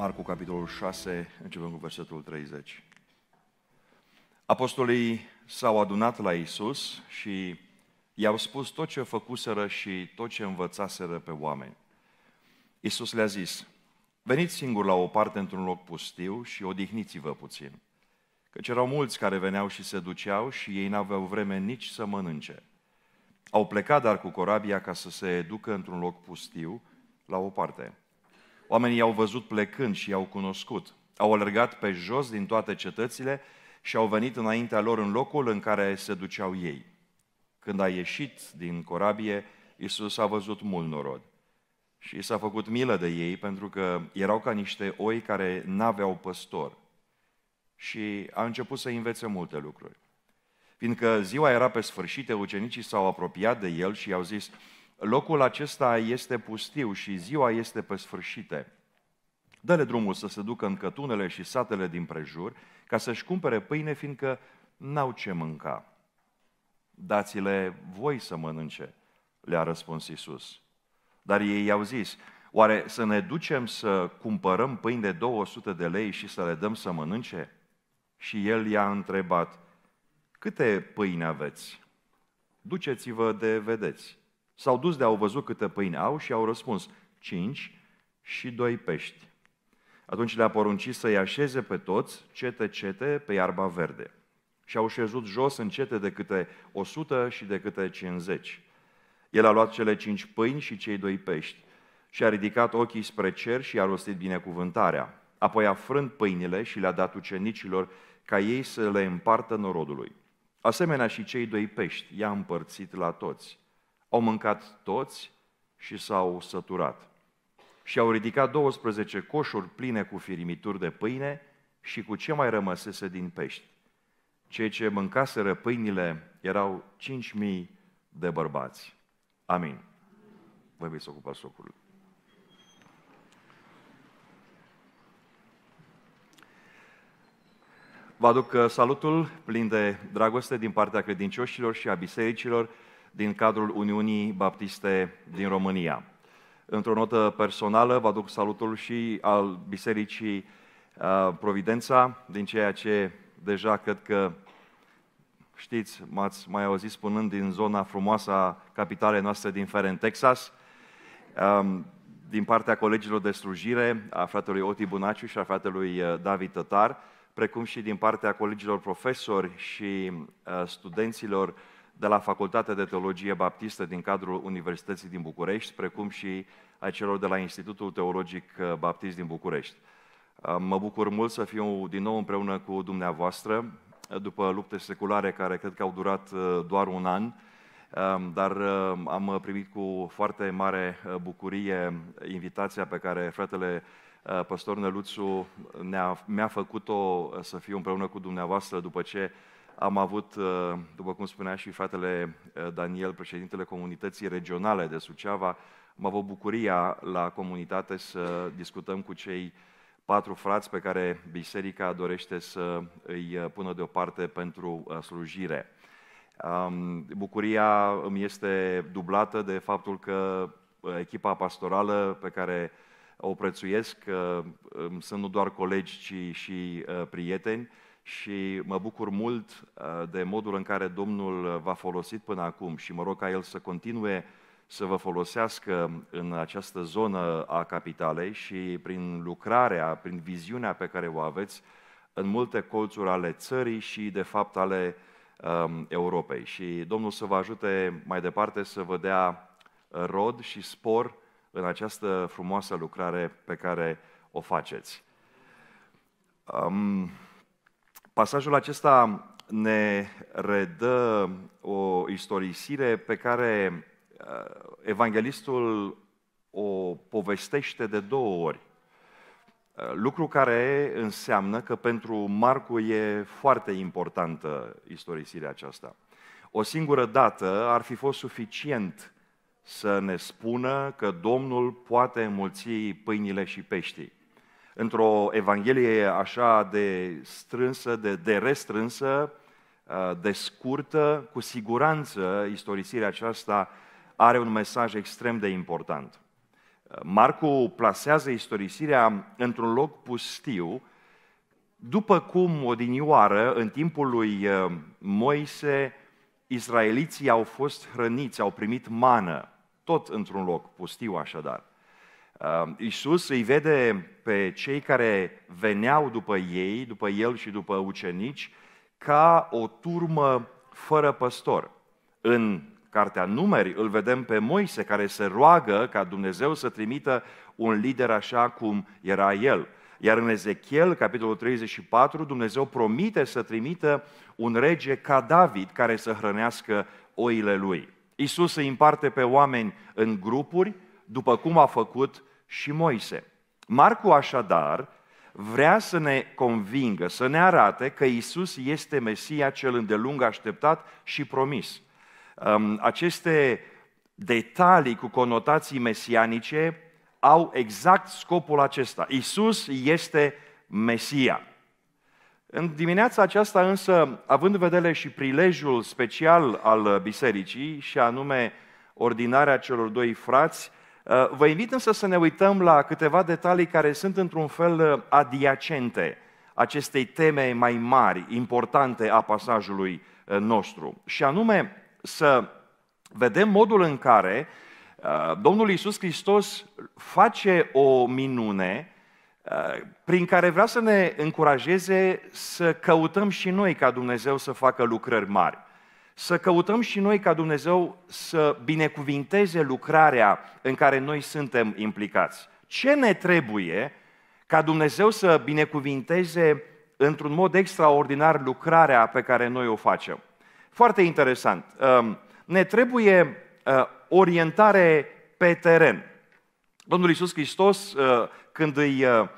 Marcu, capitolul 6, începem cu versetul 30. Apostolii s-au adunat la Isus și i-au spus tot ce făcuseră și tot ce învățaseră pe oameni. Isus le-a zis, veniți singur la o parte într-un loc pustiu și odihniți-vă puțin. Căci erau mulți care veneau și se duceau și ei n-aveau vreme nici să mănânce. Au plecat dar cu corabia ca să se ducă într-un loc pustiu, la o parte. Oamenii i-au văzut plecând și i-au cunoscut. Au alergat pe jos din toate cetățile și au venit înaintea lor în locul în care se duceau ei. Când a ieșit din corabie, Isus a văzut mult norod. Și s-a făcut milă de ei pentru că erau ca niște oi care n-aveau păstor. Și a început să învețe multe lucruri. Fiindcă ziua era pe sfârșit, ucenicii s-au apropiat de el și i-au zis, locul acesta este pustiu și ziua este pe sfârșite. Dă-le drumul să se ducă în cătunele și satele din prejur ca să-și cumpere pâine, fiindcă n-au ce mânca. Dați-le voi să mănânce, le-a răspuns Isus. Dar ei i-au zis, oare să ne ducem să cumpărăm pâine de 200 de lei și să le dăm să mănânce? Și el i-a întrebat, câte pâine aveți? Duceți-vă de vedeți. S-au dus de au văzut câtă pâine au și au răspuns, cinci și doi pești. Atunci le-a poruncit să-i așeze pe toți, cete-cete, pe iarba verde. Și au șezut jos în cete de câte 100 și de câte 50. El a luat cele cinci pâini și cei doi pești și a ridicat ochii spre cer și a rostit binecuvântarea. Apoi a frânt pâinile și le-a dat ucenicilor ca ei să le împartă norodului. Asemenea și cei doi pești i-a împărțit la toți. Au mâncat toți și s-au săturat. Și au ridicat 12 coșuri pline cu firimituri de pâine și cu ce mai rămăsese din pești. Cei ce mâncaseră pâinile erau 5.000 de bărbați. Amin. Vă veți ocupa socul. Vă aduc uh, salutul plin de dragoste din partea credincioșilor și a bisericilor din cadrul Uniunii Baptiste din România. Într-o notă personală, vă aduc salutul și al Bisericii uh, Providența, din ceea ce deja cred că știți, m-ați mai auzit spunând din zona frumoasă a capitalei noastre din Feren, Texas, um, din partea colegilor de slujire, a fratelui Oti Bunaciu și a fratelui uh, David Tătar, precum și din partea colegilor profesori și uh, studenților de la Facultatea de Teologie Baptistă din cadrul Universității din București, precum și a celor de la Institutul Teologic uh, Baptist din București. Uh, mă bucur mult să fiu din nou împreună cu dumneavoastră, uh, după lupte seculare care cred că au durat doar un an, um, dar am primit cu foarte mare bucurie invitația pe care fratele pastor Năluțu ne-a, mi-a făcut-o să fiu împreună cu dumneavoastră după ce am avut, uh, după cum spunea și fratele uh, Daniel, președintele comunității regionale de Suceava, am avut bucuria la comunitate să discutăm cu cei patru frați pe care biserica dorește să îi uh, pună deoparte pentru slujire. Bucuria îmi este dublată de faptul că echipa pastorală pe care o prețuiesc, um, sunt nu doar colegi, ci și uh, prieteni și mă bucur mult uh, de modul în care Domnul v-a folosit până acum și mă rog ca El să continue să vă folosească în această zonă a capitalei și prin lucrarea, prin viziunea pe care o aveți în multe colțuri ale țării și, de fapt, ale um, Europei. Și Domnul să vă ajute mai departe să vă dea uh, rod și spor în această frumoasă lucrare pe care o faceți. Um, pasajul acesta ne redă o istorisire pe care uh, evanghelistul o povestește de două ori. Uh, lucru care înseamnă că pentru Marcu e foarte importantă istorisirea aceasta. O singură dată ar fi fost suficient să ne spună că Domnul poate înmulți pâinile și peștii. Într-o evanghelie așa de strânsă, de, de restrânsă, ă, de scurtă, cu siguranță istorisirea aceasta are un mesaj extrem de important. Marcu plasează istorisirea într-un loc pustiu, după cum odinioară, în timpul lui ă, Moise, Israeliții au fost hrăniți, au primit mană, tot într-un loc pustiu așadar. Uh, Iisus îi vede pe cei care veneau după ei, după el și după ucenici, ca o turmă fără păstor. În Cartea Numeri îl vedem pe Moise care se roagă ca Dumnezeu să trimită un lider așa cum era el – iar în Ezechiel, capitolul 34, Dumnezeu promite să trimită un rege ca David care să hrănească oile lui. Isus îi împarte pe oameni în grupuri, după cum a făcut și Moise. Marcu așadar vrea să ne convingă, să ne arate că Isus este Mesia cel îndelung așteptat și promis. Aceste detalii cu conotații mesianice au exact scopul acesta. Isus este Mesia. În dimineața aceasta însă, având în vedere și prilejul special al bisericii, și anume ordinarea celor doi frați, ă, vă invit însă să ne uităm la câteva detalii care sunt într-un fel adiacente acestei teme mai mari, importante a pasajului ă, nostru. Și anume să vedem modul în care Uh, Domnul Iisus Hristos face o minune uh, prin care vrea să ne încurajeze să căutăm și noi ca Dumnezeu să facă lucrări mari. Să căutăm și noi ca Dumnezeu să binecuvinteze lucrarea în care noi suntem implicați. Ce ne trebuie ca Dumnezeu să binecuvinteze într-un mod extraordinar lucrarea pe care noi o facem? Foarte interesant. Um, ne trebuie uh, orientare pe teren. Domnul Iisus Hristos, uh, când îi uh,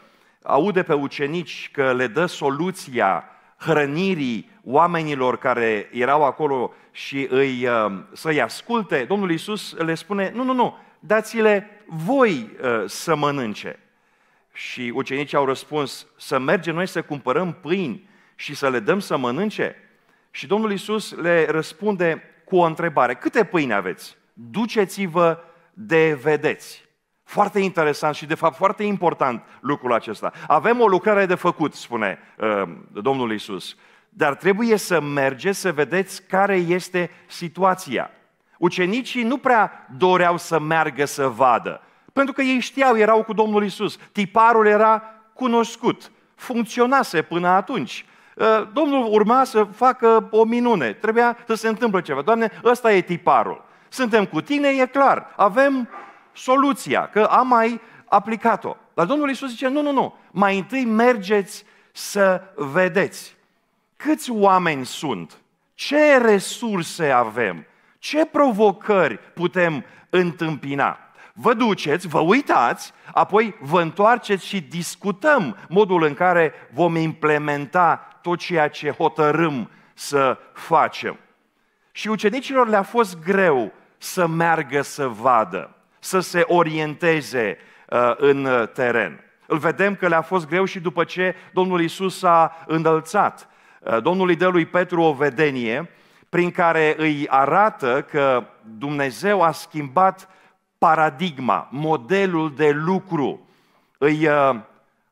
aude pe ucenici că le dă soluția hrănirii oamenilor care erau acolo și îi, uh, să-i asculte, Domnul Iisus le spune, nu, nu, nu, dați-le voi uh, să mănânce. Și ucenicii au răspuns, să mergem noi să cumpărăm pâini și să le dăm să mănânce? Și Domnul Iisus le răspunde, cu o întrebare. Câte pâini aveți? Duceți-vă de vedeți. Foarte interesant și, de fapt, foarte important lucrul acesta. Avem o lucrare de făcut, spune uh, Domnul Isus, dar trebuie să mergeți să vedeți care este situația. Ucenicii nu prea doreau să meargă să vadă, pentru că ei știau, erau cu Domnul Isus. Tiparul era cunoscut, funcționase până atunci. Ă, domnul urma să facă o minune, trebuia să se întâmple ceva. Doamne, ăsta e tiparul. Suntem cu tine, e clar, avem soluția, că am mai aplicat-o. Dar Domnul Iisus zice, nu, nu, nu, mai întâi mergeți să vedeți câți oameni sunt, ce resurse avem, ce provocări putem întâmpina. Vă duceți, vă uitați, apoi vă întoarceți și discutăm modul în care vom implementa tot ceea ce hotărâm să facem. Și ucenicilor le-a fost greu să meargă să vadă, să se orienteze uh, în uh, teren. Îl vedem că le-a fost greu și după ce Domnul Isus s-a înălțat. Uh, Domnul îi dă lui Petru o vedenie prin care îi arată că Dumnezeu a schimbat paradigma, modelul de lucru. Îi,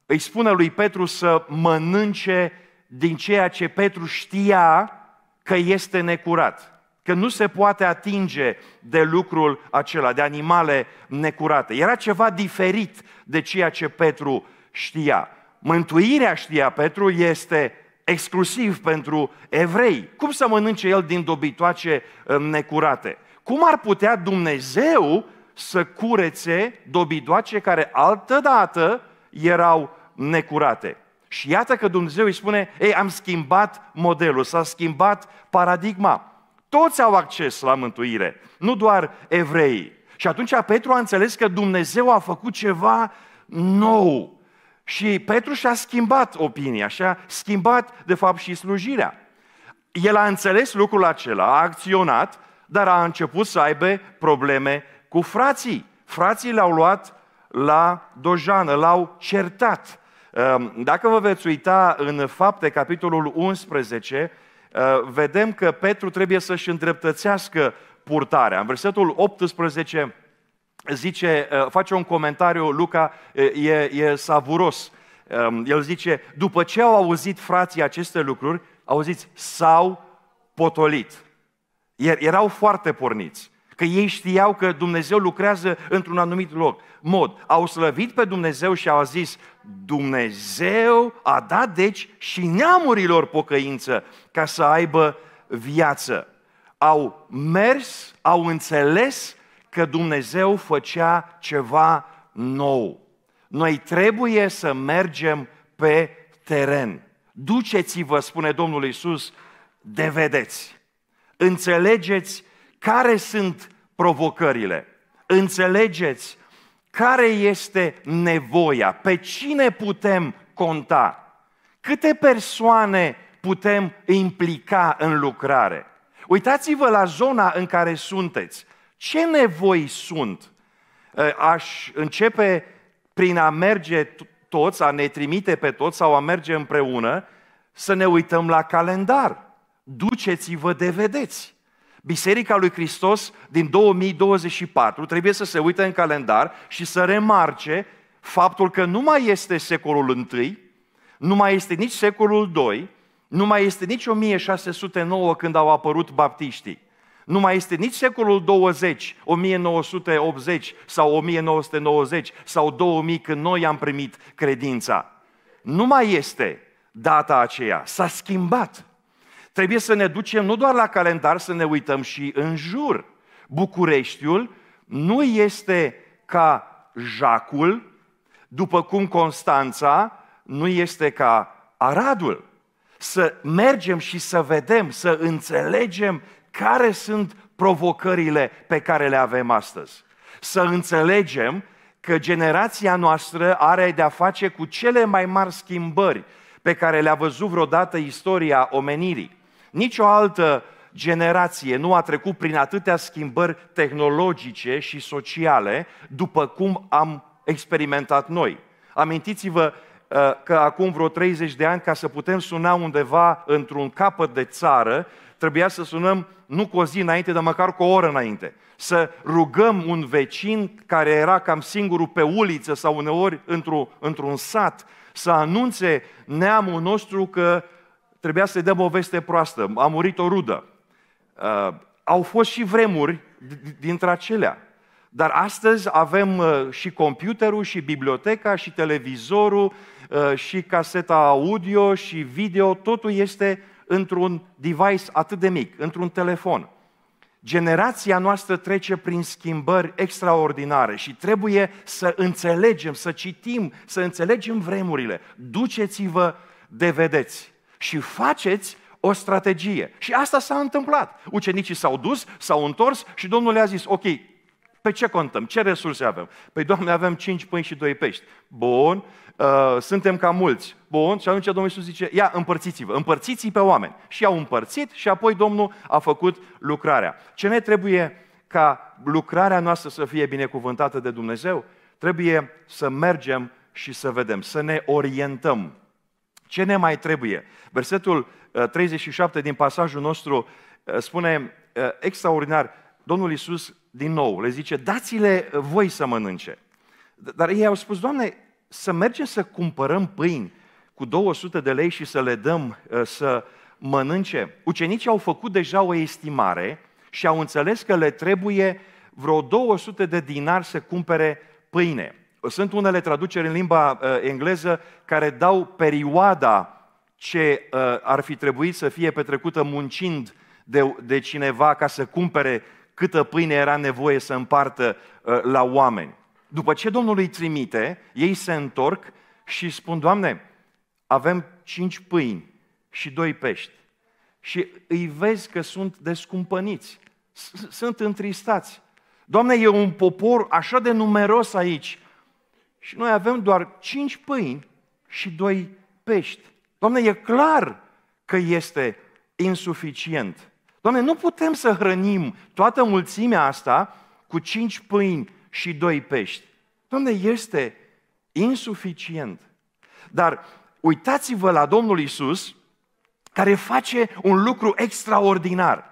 îi spune lui Petru să mănânce din ceea ce Petru știa că este necurat, că nu se poate atinge de lucrul acela, de animale necurate. Era ceva diferit de ceea ce Petru știa. Mântuirea, știa Petru, este exclusiv pentru evrei. Cum să mănânce el din dobitoace um, necurate? Cum ar putea Dumnezeu să curețe dobitoace care altădată erau necurate? Și iată că Dumnezeu îi spune, ei, am schimbat modelul, s-a schimbat paradigma. Toți au acces la mântuire, nu doar evrei. Și atunci Petru a înțeles că Dumnezeu a făcut ceva nou. Și Petru și-a schimbat opinia, și-a schimbat, de fapt, și slujirea. El a înțeles lucrul acela, a acționat, dar a început să aibă probleme cu frații. Frații l-au luat la dojană, l-au certat. Ehm, dacă vă veți uita în fapte, capitolul 11, ehm, vedem că Petru trebuie să-și îndreptățească purtarea. În versetul 18 zice, ehm, face un comentariu, Luca e, e savuros. El zice, după ce au auzit frații aceste lucruri, auziți, s-au potolit. Erau foarte porniți că ei știau că Dumnezeu lucrează într-un anumit loc, mod. Au slăvit pe Dumnezeu și au zis, Dumnezeu a dat deci și neamurilor pocăință ca să aibă viață. Au mers, au înțeles că Dumnezeu făcea ceva nou. Noi trebuie să mergem pe teren. Duceți-vă, spune Domnul Isus, de vedeți. Înțelegeți care sunt provocările. Înțelegeți care este nevoia? Pe cine putem conta? Câte persoane putem implica în lucrare? Uitați-vă la zona în care sunteți. Ce nevoi sunt? Eh, aș începe prin a merge toți, a ne trimite pe toți sau a merge împreună, să ne uităm la calendar. Duceți-vă de vedeți. Biserica lui Hristos din 2024 trebuie să se uite în calendar și să remarce faptul că nu mai este secolul I, nu mai este nici secolul II, nu mai este nici 1609 când au apărut baptiștii. Nu mai este nici secolul 20, 1980 sau 1990 sau 2000 când noi am primit credința. Nu mai este data aceea, s-a schimbat. Trebuie să ne ducem nu doar la calendar, să ne uităm și în jur. Bucureștiul nu este ca Jacul, după cum Constanța nu este ca Aradul. Să mergem și să vedem, să înțelegem care sunt provocările pe care le avem astăzi. Să înțelegem că generația noastră are de-a face cu cele mai mari schimbări pe care le-a văzut vreodată istoria omenirii. Nicio altă generație nu a trecut prin atâtea schimbări tehnologice și sociale după cum am experimentat noi. Amintiți-vă uh, că acum vreo 30 de ani, ca să putem suna undeva într-un capăt de țară, trebuia să sunăm nu cu o zi înainte, dar măcar cu o oră înainte. Să rugăm un vecin care era cam singurul pe uliță sau uneori într-un, sat, să anunțe neamul nostru că trebuia să-i dăm o veste proastă. A murit o rudă. Uh, au fost și vremuri dintre acelea. Dar astăzi avem uh, și computerul, și biblioteca, și televizorul, uh, și caseta audio, și video, totul este într-un device atât de mic, într-un telefon. Generația noastră trece prin schimbări extraordinare și trebuie să înțelegem, să citim, să înțelegem vremurile. Duceți-vă, vedeți și faceți o strategie. Și asta s-a întâmplat. Ucenicii s-au dus, s-au întors și Domnul le-a zis, ok, pe ce contăm? Ce resurse avem? Păi, Doamne, avem 5 pâini și 2 pești. Bun, uh, suntem ca mulți. Bun, și atunci Domnul Iisus zice, ia, împărțiți-vă, împărțiți pe oameni. Și au împărțit și apoi Domnul a făcut lucrarea. Ce ne trebuie ca lucrarea noastră să fie binecuvântată de Dumnezeu? Trebuie să mergem și să vedem, să ne orientăm ce ne mai trebuie? Versetul 37 uh, din pasajul nostru uh, spune uh, extraordinar, Domnul Iisus din nou le zice, dați-le voi să mănânce. Dar ei au spus, Doamne, să mergem să cumpărăm pâini cu 200 de lei și să le dăm să mănânce. Ucenicii au făcut deja o estimare și au înțeles că le trebuie vreo 200 de dinari să cumpere pâine. Sunt unele traduceri în limba uh, engleză care dau perioada ce uh, ar fi trebuit să fie petrecută muncind de, de cineva ca să cumpere câtă pâine era nevoie să împartă uh, la oameni. După ce Domnul îi trimite, ei se întorc și spun, Doamne, avem cinci pâini și doi pești. Și îi vezi că sunt descumpăniți, sunt întristați. Doamne, e un popor așa de numeros aici, și noi avem doar cinci pâini și doi pești. Doamne, e clar că este insuficient. Doamne, nu putem să hrănim toată mulțimea asta cu cinci pâini și doi pești. Doamne, este insuficient. Dar uitați-vă la Domnul Isus, care face un lucru extraordinar.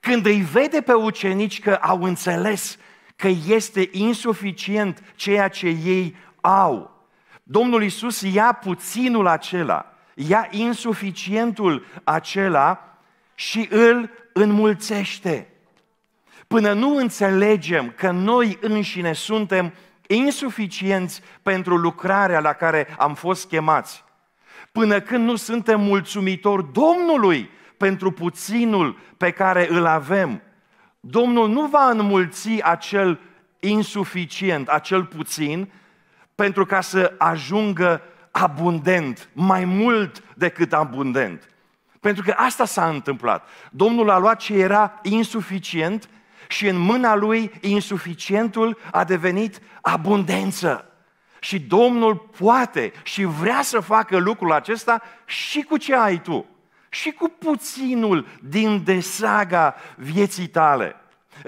Când îi vede pe ucenici că au înțeles că este insuficient ceea ce ei au. Domnul Isus ia puținul acela, ia insuficientul acela și îl înmulțește. Până nu înțelegem că noi înșine suntem insuficienți pentru lucrarea la care am fost chemați, până când nu suntem mulțumitori Domnului pentru puținul pe care îl avem, Domnul nu va înmulți acel insuficient, acel puțin, pentru ca să ajungă abundent, mai mult decât abundent. Pentru că asta s-a întâmplat. Domnul a luat ce era insuficient și în mâna lui insuficientul a devenit abundență. Și Domnul poate și vrea să facă lucrul acesta și cu ce ai tu și cu puținul din desaga vieții tale.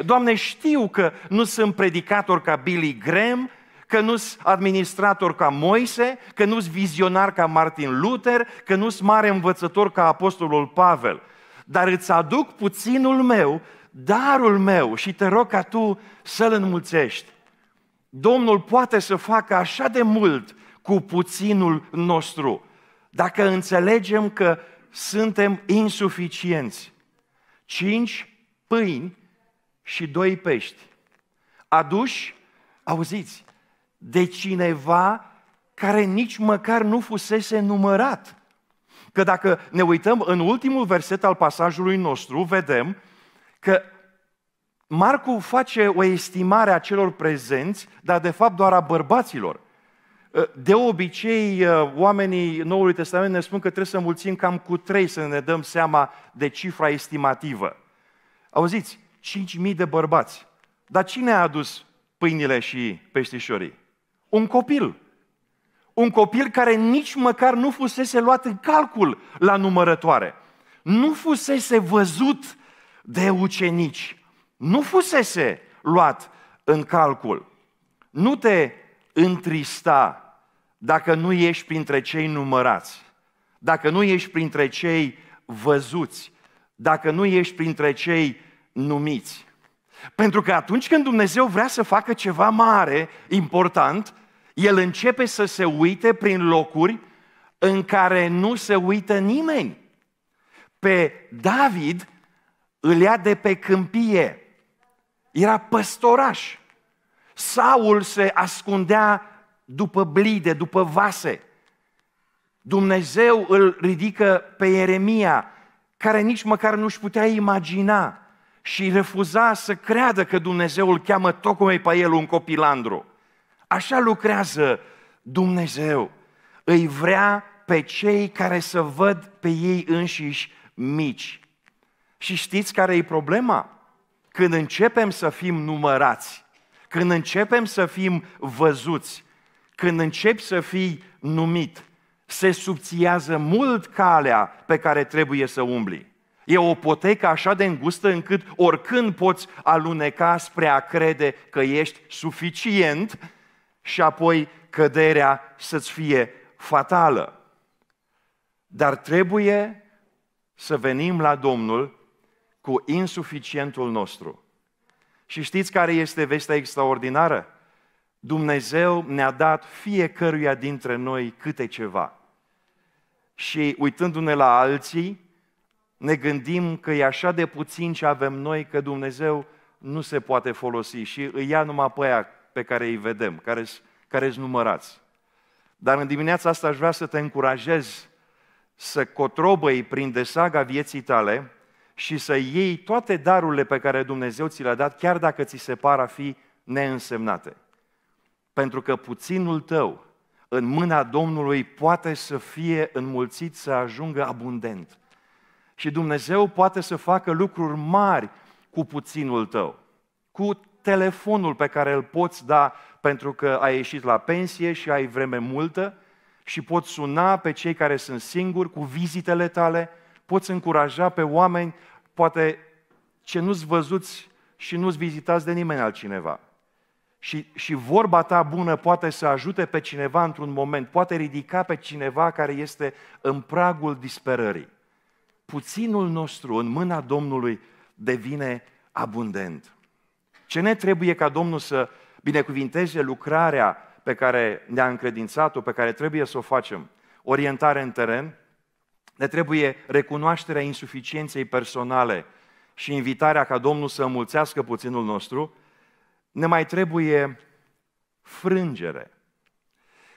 Doamne, știu că nu sunt predicator ca Billy Graham, că nu sunt administrator ca Moise, că nu sunt vizionar ca Martin Luther, că nu sunt mare învățător ca Apostolul Pavel, dar îți aduc puținul meu, darul meu și te rog ca tu să-l înmulțești. Domnul poate să facă așa de mult cu puținul nostru, dacă înțelegem că suntem insuficienți. Cinci pâini și doi pești. Aduși, auziți, de cineva care nici măcar nu fusese numărat. Că dacă ne uităm în ultimul verset al pasajului nostru, vedem că Marcu face o estimare a celor prezenți, dar de fapt doar a bărbaților. Ă, de obicei, ă, oamenii Noului Testament ne spun că trebuie să mulțim cam cu trei să ne dăm seama de cifra estimativă. Auziți, 5.000 de bărbați. Dar cine a adus pâinile și peștișorii? Un copil. Un copil care nici măcar nu fusese luat în calcul la numărătoare. Nu fusese văzut de ucenici. Nu fusese luat în calcul. Nu te întrista dacă nu ești printre cei numărați, dacă nu ești printre cei văzuți, dacă nu ești printre cei numiți. Pentru că atunci când Dumnezeu vrea să facă ceva mare, important, El începe să se uite prin locuri în care nu se uită nimeni. Pe David îl ia de pe câmpie. Era păstoraș. Saul se ascundea după blide, după vase. Dumnezeu îl ridică pe Ieremia, care nici măcar nu își putea imagina și refuza să creadă că Dumnezeu îl cheamă tocmai pe el un copilandru. Așa lucrează Dumnezeu. Îi vrea pe cei care să văd pe ei înșiși mici. Și știți care e problema? Când începem să fim numărați, când începem să fim văzuți, când începi să fii numit, se subțiază mult calea pe care trebuie să umbli. E o potecă așa de îngustă încât oricând poți aluneca spre a crede că ești suficient și apoi căderea să-ți fie fatală. Dar trebuie să venim la Domnul cu insuficientul nostru. Și știți care este vestea extraordinară? Dumnezeu ne-a dat fiecăruia dintre noi câte ceva. Și uitându-ne la alții, ne gândim că e așa de puțin ce avem noi că Dumnezeu nu se poate folosi și îi ia numai pe aia pe care îi vedem, care sunt numărați. Dar în dimineața asta aș vrea să te încurajez să cotrobăi prin desaga vieții tale și să iei toate darurile pe care Dumnezeu ți le-a dat, chiar dacă ți se par a fi neînsemnate pentru că puținul tău în mâna Domnului poate să fie înmulțit, să ajungă abundent. Și Dumnezeu poate să facă lucruri mari cu puținul tău, cu telefonul pe care îl poți da pentru că ai ieșit la pensie și ai vreme multă și poți suna pe cei care sunt singuri cu vizitele tale, poți încuraja pe oameni, poate ce nu-ți văzuți și nu-ți vizitați de nimeni altcineva. Și, și vorba ta bună poate să ajute pe cineva într-un moment, poate ridica pe cineva care este în pragul disperării. Puținul nostru în mâna Domnului devine abundent. Ce ne trebuie ca Domnul să binecuvinteze lucrarea pe care ne-a încredințat-o, pe care trebuie să o facem? Orientare în teren, ne trebuie recunoașterea insuficienței personale și invitarea ca Domnul să înmulțească puținul nostru – ne mai trebuie frângere.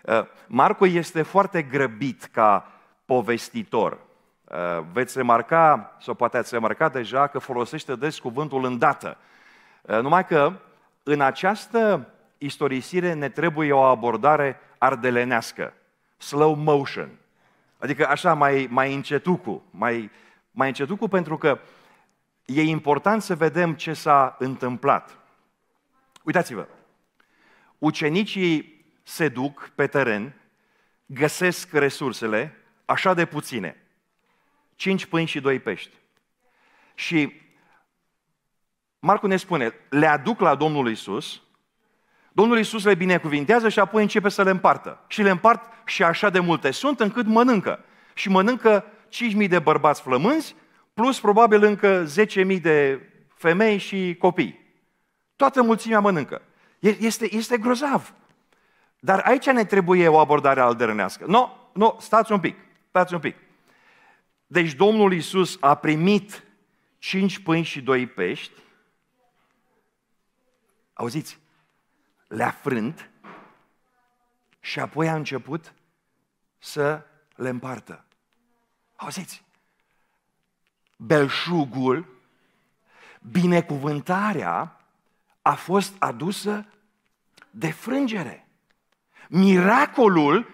Uh, Marco este foarte grăbit ca povestitor. Uh, veți remarca, sau poate ați remarcat deja, că folosește des cuvântul îndată. Uh, numai că în această istorisire ne trebuie o abordare ardelenească, slow motion. Adică așa mai, mai încetucu, mai, mai încetucu pentru că e important să vedem ce s-a întâmplat. Uitați-vă, ucenicii se duc pe teren, găsesc resursele așa de puține. Cinci pâini și doi pești. Și Marcu ne spune, le aduc la Domnul Isus, Domnul Isus le binecuvintează și apoi începe să le împartă. Și le împart și așa de multe sunt încât mănâncă. Și mănâncă 5.000 de bărbați flămânzi, plus probabil încă 10.000 de femei și copii. Toată mulțimea mănâncă. Este, este grozav. Dar aici ne trebuie o abordare aldărânească. Nu, no, nu, no, stați un pic, stați un pic. Deci Domnul Iisus a primit cinci pâini și doi pești, auziți, le-a frânt și apoi a început să le împartă. Auziți, belșugul, binecuvântarea a fost adusă de frângere. Miracolul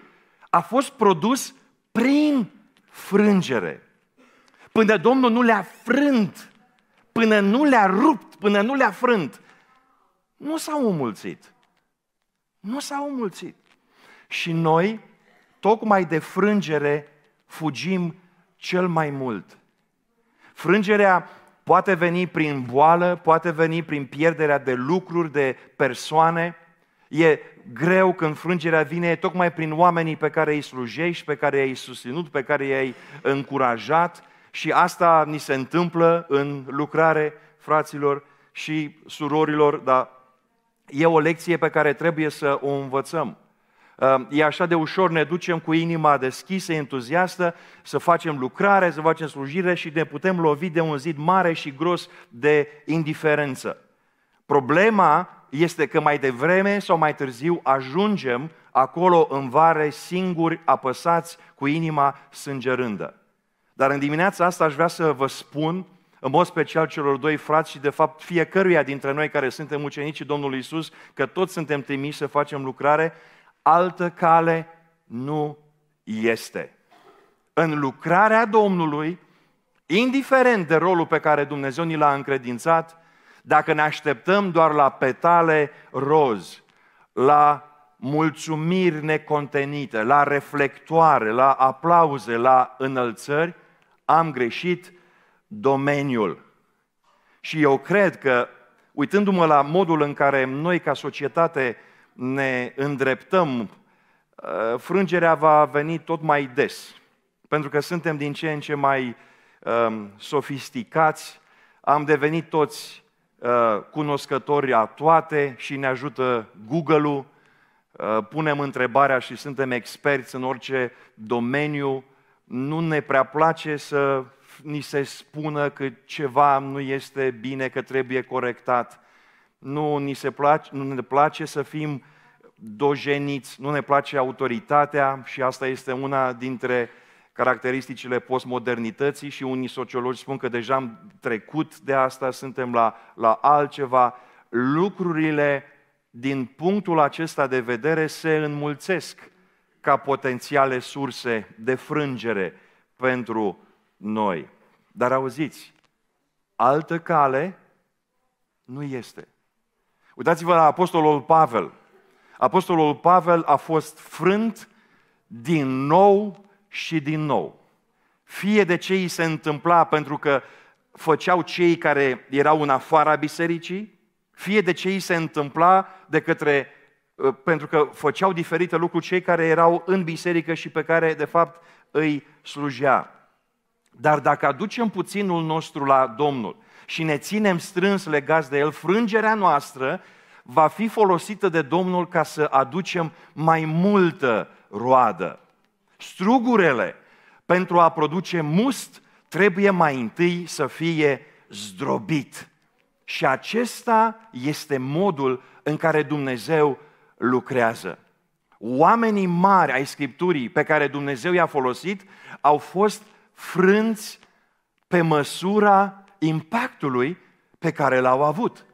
a fost produs prin frângere. Până Domnul nu le-a frânt, până nu le-a rupt, până nu le-a frânt, nu s-au omulțit. Nu s-au omulțit. Și noi, tocmai de frângere, fugim cel mai mult. Frângerea Poate veni prin boală, poate veni prin pierderea de lucruri, de persoane. E greu când frângerea vine tocmai prin oamenii pe care îi slujești, pe care i-ai susținut, pe care i-ai încurajat. Și asta ni se întâmplă în lucrare, fraților și surorilor, dar e o lecție pe care trebuie să o învățăm. Ehm, e așa de ușor, ne ducem cu inima deschisă, entuziastă, să facem lucrare, să facem slujire și ne putem lovi de un zid mare și gros de indiferență. Problema este că mai devreme sau mai târziu ajungem acolo în vare singuri, apăsați, cu inima sângerândă. Dar în dimineața asta aș vrea să vă spun, în mod special celor doi frați și de fapt fiecăruia dintre noi care suntem ucenicii Domnului Isus, că toți suntem trimiși să facem lucrare altă cale nu este. În lucrarea Domnului, indiferent de rolul pe care Dumnezeu ni l-a încredințat, dacă ne așteptăm doar la petale roz, la mulțumiri necontenite, la reflectoare, la aplauze, la înălțări, am greșit domeniul. Și eu cred că, uitându-mă la modul în care noi ca societate ne îndreptăm, uh, frângerea va veni tot mai des, pentru că suntem din ce în ce mai um, sofisticați, am devenit toți uh, cunoscători a toate și ne ajută Google-ul, uh, punem întrebarea și suntem experți în orice domeniu, nu ne prea place să ni se spună că ceva nu este bine, că trebuie corectat nu, ni se place, nu ne place să fim dojeniți, nu ne place autoritatea și asta este una dintre caracteristicile postmodernității și unii sociologi spun că deja am trecut de asta, suntem la, la altceva. Lucrurile din punctul acesta de vedere se înmulțesc ca potențiale surse de frângere pentru noi. Dar auziți, altă cale nu este. Uitați-vă la Apostolul Pavel. Apostolul Pavel a fost frânt din nou și din nou. Fie de ce îi se întâmpla pentru că făceau cei care erau în afara bisericii, fie de ce îi se întâmpla de către, uh, pentru că făceau diferite lucruri cei care erau în biserică și pe care, de fapt, îi slujea. Dar dacă aducem puținul nostru la Domnul, și ne ținem strâns legați de El, frângerea noastră va fi folosită de Domnul ca să aducem mai multă roadă. Strugurele, pentru a produce must, trebuie mai întâi să fie zdrobit. Și acesta este modul în care Dumnezeu lucrează. Oamenii mari ai Scripturii pe care Dumnezeu i-a folosit au fost frânți pe măsura impactului pe care l-au avut.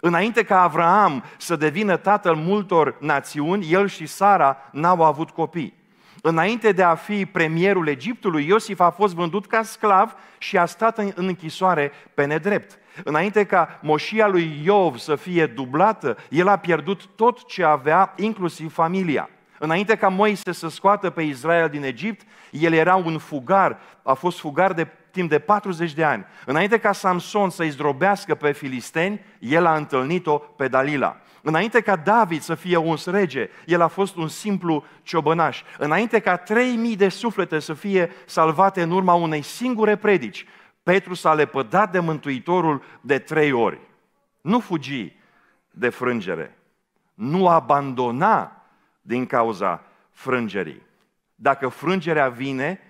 Înainte ca Avraam să devină tatăl multor națiuni, el și Sara n-au avut copii. Înainte de a fi premierul Egiptului, Iosif a fost vândut ca sclav și a stat în închisoare pe nedrept. Înainte ca moșia lui Iov să fie dublată, el a pierdut tot ce avea, inclusiv familia. Înainte ca Moise să scoată pe Israel din Egipt, el era un fugar, a fost fugar de timp de 40 de ani. Înainte ca Samson să-i zdrobească pe filisteni, el a întâlnit-o pe Dalila. Înainte ca David să fie un rege, el a fost un simplu ciobănaș. Înainte ca 3000 de suflete să fie salvate în urma unei singure predici, Petru s-a lepădat de Mântuitorul de trei ori. Nu fugi de frângere. Nu abandona din cauza frângerii. Dacă frângerea vine,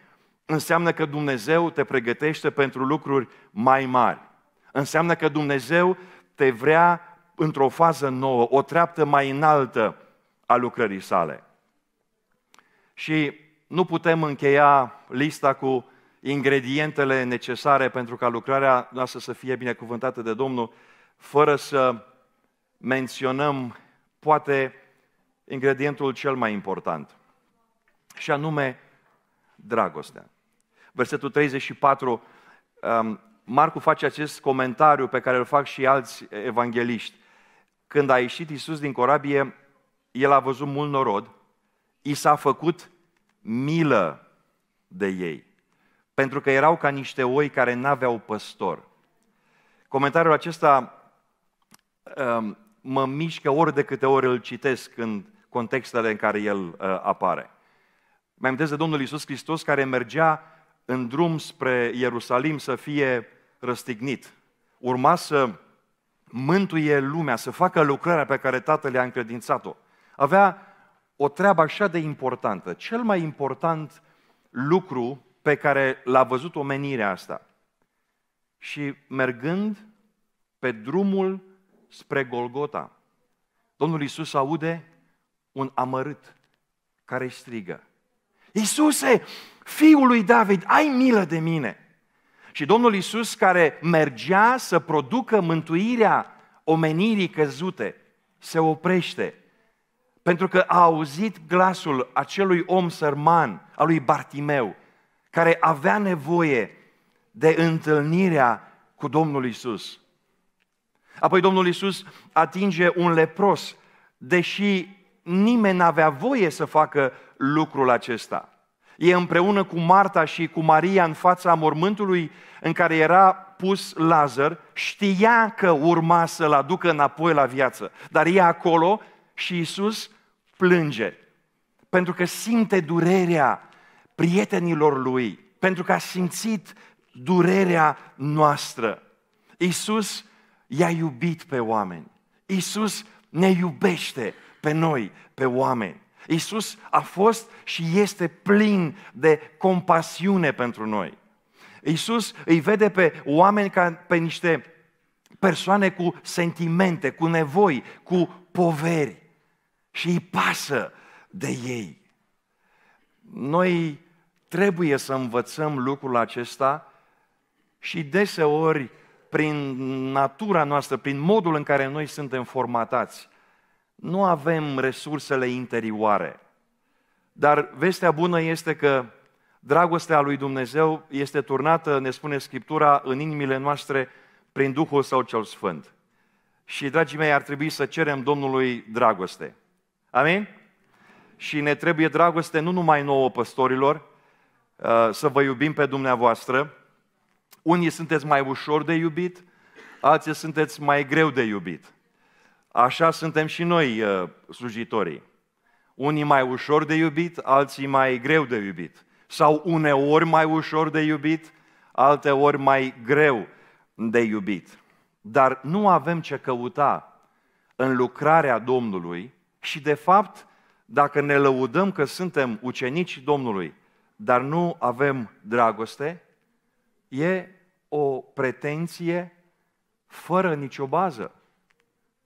înseamnă că Dumnezeu te pregătește pentru lucruri mai mari. Înseamnă că Dumnezeu te vrea într-o fază nouă, o treaptă mai înaltă a lucrării sale. Și nu putem încheia lista cu ingredientele necesare pentru ca lucrarea noastră să fie binecuvântată de Domnul, fără să menționăm poate ingredientul cel mai important, și anume dragostea versetul 34, um, Marcu face acest comentariu pe care îl fac și alți evangeliști. Când a ieșit Iisus din corabie, el a văzut mult norod, i s-a făcut milă de ei, pentru că erau ca niște oi care n-aveau păstor. Comentariul acesta um, mă mișcă ori de câte ori îl citesc în contextele în care el uh, apare. Mai amintesc de Domnul Iisus Hristos care mergea în drum spre Ierusalim să fie răstignit. Urma să mântuie lumea, să facă lucrarea pe care Tatăl i-a încredințat-o. Avea o treabă așa de importantă, cel mai important lucru pe care l-a văzut omenirea asta. Și mergând pe drumul spre Golgota, Domnul Isus aude un amărât care strigă, Iisuse, fiul lui David, ai milă de mine. Și Domnul Iisus care mergea să producă mântuirea omenirii căzute, se oprește pentru că a auzit glasul acelui om sărman, al lui Bartimeu, care avea nevoie de întâlnirea cu Domnul Isus. Apoi Domnul Isus atinge un lepros, deși nimeni n-avea voie să facă lucrul acesta. E împreună cu Marta și cu Maria în fața mormântului în care era pus Lazar, știa că urma să-l aducă înapoi la viață. Dar e acolo și Isus plânge. Pentru că simte durerea prietenilor lui, pentru că a simțit durerea noastră. Isus i-a iubit pe oameni. Isus ne iubește pe noi, pe oameni. Isus a fost și este plin de compasiune pentru noi. Isus îi vede pe oameni ca pe niște persoane cu sentimente, cu nevoi, cu poveri și îi pasă de ei. Noi trebuie să învățăm lucrul acesta și deseori prin natura noastră, prin modul în care noi suntem formatați, nu avem resursele interioare. Dar vestea bună este că dragostea lui Dumnezeu este turnată, ne spune Scriptura, în inimile noastre prin Duhul sau cel Sfânt. Și, dragii mei, ar trebui să cerem Domnului dragoste. Amin? Și ne trebuie dragoste nu numai nouă păstorilor, uh, să vă iubim pe dumneavoastră. Unii sunteți mai ușor de iubit, alții sunteți mai greu de iubit. Așa suntem și noi uh, slujitorii. Unii mai ușor de iubit, alții mai greu de iubit. Sau uneori mai ușor de iubit, alteori mai greu de iubit. Dar nu avem ce căuta în lucrarea Domnului și, de fapt, dacă ne lăudăm că suntem ucenici Domnului, dar nu avem dragoste, e o pretenție fără nicio bază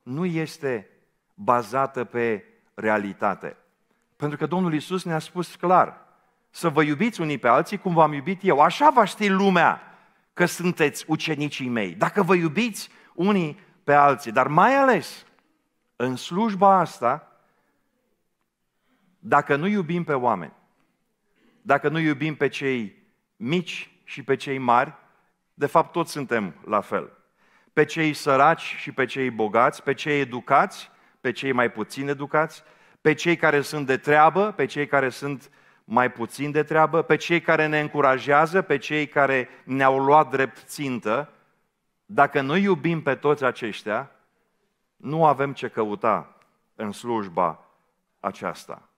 nu este bazată pe realitate. Pentru că Domnul Isus ne-a spus clar, să vă iubiți unii pe alții cum v-am iubit eu. Așa va ști lumea că sunteți ucenicii mei, dacă vă iubiți unii pe alții. Dar mai ales, în slujba asta, dacă nu iubim pe oameni, dacă nu iubim pe cei mici și pe cei mari, de fapt toți suntem la fel pe cei săraci și pe cei bogați, pe cei educați, pe cei mai puțin educați, pe cei care sunt de treabă, pe cei care sunt mai puțin de treabă, pe cei care ne încurajează, pe cei care ne-au luat drept țintă. Dacă noi iubim pe toți aceștia, nu avem ce căuta în slujba aceasta.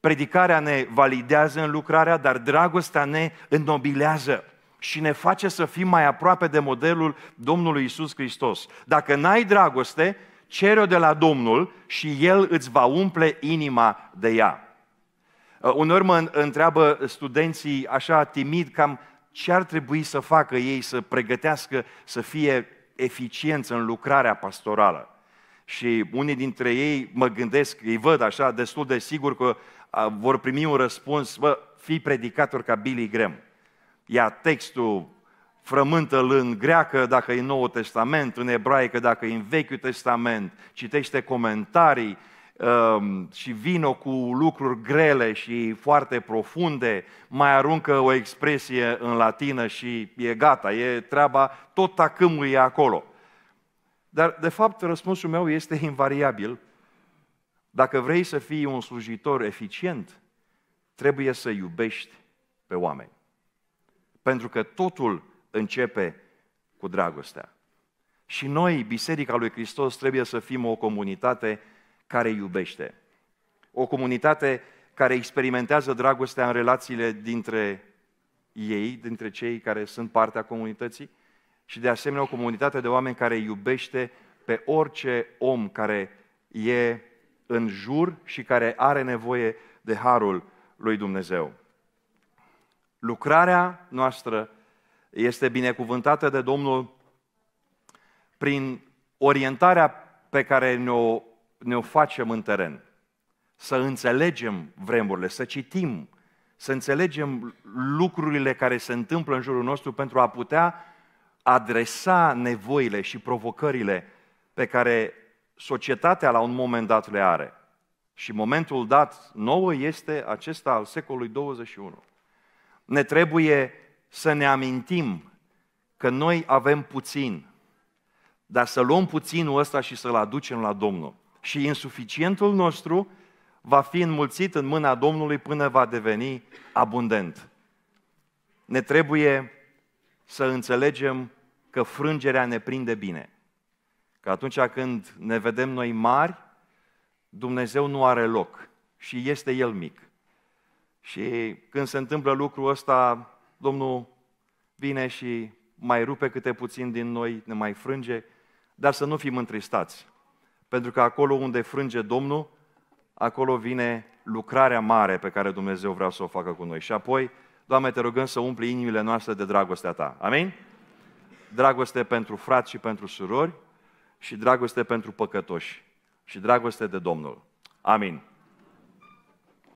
Predicarea ne validează în lucrarea, dar dragostea ne înnobilează și ne face să fim mai aproape de modelul Domnului Isus Hristos. Dacă n-ai dragoste, cere-o de la Domnul și El îți va umple inima de ea. Uh, uneori mă întreabă studenții așa timid cam ce ar trebui să facă ei să pregătească să fie eficienți în lucrarea pastorală. Și unii dintre ei mă gândesc, îi văd așa destul de sigur că uh, vor primi un răspuns, bă, fii predicator ca Billy Graham. Ia textul frământă în greacă dacă e în Noul Testament, în ebraică dacă e în Vechiul Testament, citește comentarii um, și vină cu lucruri grele și foarte profunde, mai aruncă o expresie în latină și e gata, e treaba, tot tacâmul e acolo. Dar, de fapt, răspunsul meu este invariabil. Dacă vrei să fii un slujitor eficient, trebuie să iubești pe oameni. Pentru că totul începe cu dragostea. Și noi, Biserica lui Hristos, trebuie să fim o comunitate care iubește. O comunitate care experimentează dragostea în relațiile dintre ei, dintre cei care sunt parte a comunității, și de asemenea o comunitate de oameni care iubește pe orice om care e în jur și care are nevoie de harul lui Dumnezeu. Lucrarea noastră este binecuvântată de Domnul prin orientarea pe care ne-o, ne facem în teren. Să înțelegem vremurile, să citim, să înțelegem lucrurile care se întâmplă în jurul nostru pentru a putea adresa nevoile și provocările pe care societatea la un moment dat le are. Și momentul dat nouă este acesta al secolului 21 ne trebuie să ne amintim că noi avem puțin, dar să luăm puținul ăsta și să-l aducem la Domnul. Și insuficientul nostru va fi înmulțit în mâna Domnului până va deveni abundent. Ne trebuie să înțelegem că frângerea ne prinde bine. Că atunci când ne vedem noi mari, Dumnezeu nu are loc și este El mic. Și când se întâmplă lucrul ăsta, Domnul vine și mai rupe câte puțin din noi, ne mai frânge, dar să nu fim întristați. Pentru că acolo unde frânge Domnul, acolo vine lucrarea mare pe care Dumnezeu vrea să o facă cu noi. Și apoi, Doamne, te rugăm să umpli inimile noastre de dragostea Ta. Amin? Dragoste pentru frați și pentru surori și dragoste pentru păcătoși și dragoste de Domnul. Amin.